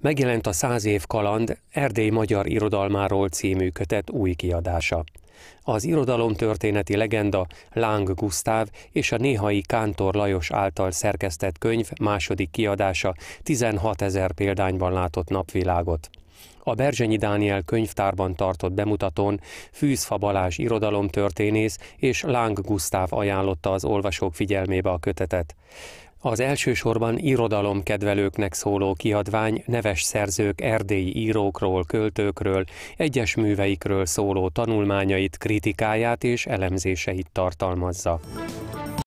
megjelent a Száz év kaland Erdély magyar irodalmáról című kötet új kiadása. Az irodalom történeti legenda Láng Gusztáv és a néhai Kántor Lajos által szerkesztett könyv második kiadása 16 ezer példányban látott napvilágot. A Berzsenyi Dániel könyvtárban tartott bemutatón Fűzfa Balázs irodalomtörténész és Láng Gusztáv ajánlotta az olvasók figyelmébe a kötetet. Az elsősorban irodalomkedvelőknek szóló kiadvány neves szerzők erdélyi írókról, költőkről, egyes műveikről szóló tanulmányait, kritikáját és elemzéseit tartalmazza.